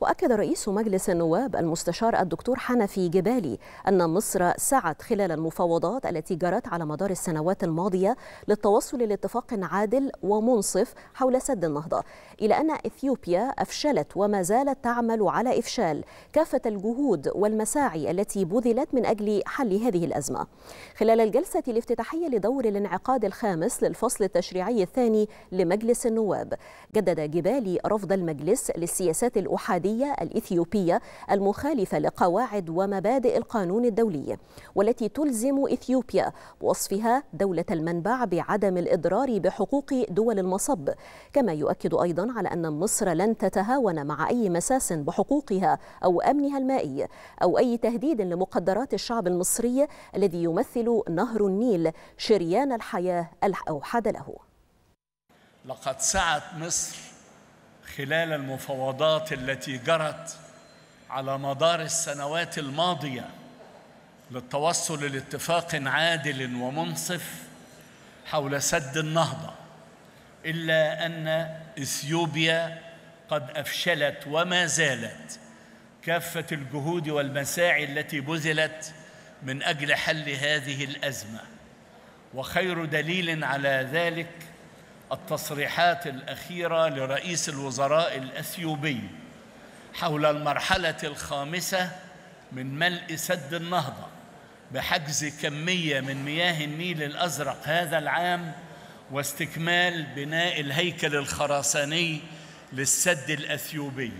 وأكد رئيس مجلس النواب المستشار الدكتور حنفي جبالي أن مصر سعت خلال المفاوضات التي جرت على مدار السنوات الماضية للتوصل لاتفاق عادل ومنصف حول سد النهضة إلى أن إثيوبيا أفشلت وما زالت تعمل على إفشال كافة الجهود والمساعي التي بذلت من أجل حل هذه الأزمة خلال الجلسة الافتتاحية لدور الانعقاد الخامس للفصل التشريعي الثاني لمجلس النواب جدد جبالي رفض المجلس للسياسات الأحادية الشعبية الإثيوبية المخالفة لقواعد ومبادئ القانون الدولي والتي تلزم إثيوبيا بوصفها دولة المنبع بعدم الإضرار بحقوق دول المصب كما يؤكد أيضا على أن مصر لن تتهاون مع أي مساس بحقوقها أو أمنها المائي أو أي تهديد لمقدرات الشعب المصري الذي يمثل نهر النيل شريان الحياة الأوحد له لقد سعت مصر خلال المفاوضات التي جرت على مدار السنوات الماضيه للتوصل لاتفاق عادل ومنصف حول سد النهضه الا ان اثيوبيا قد افشلت وما زالت كافه الجهود والمساعي التي بذلت من اجل حل هذه الازمه وخير دليل على ذلك التصريحات الأخيرة لرئيس الوزراء الأثيوبي حول المرحلة الخامسة من ملء سد النهضة بحجز كمية من مياه النيل الأزرق هذا العام واستكمال بناء الهيكل الخرساني للسد الأثيوبي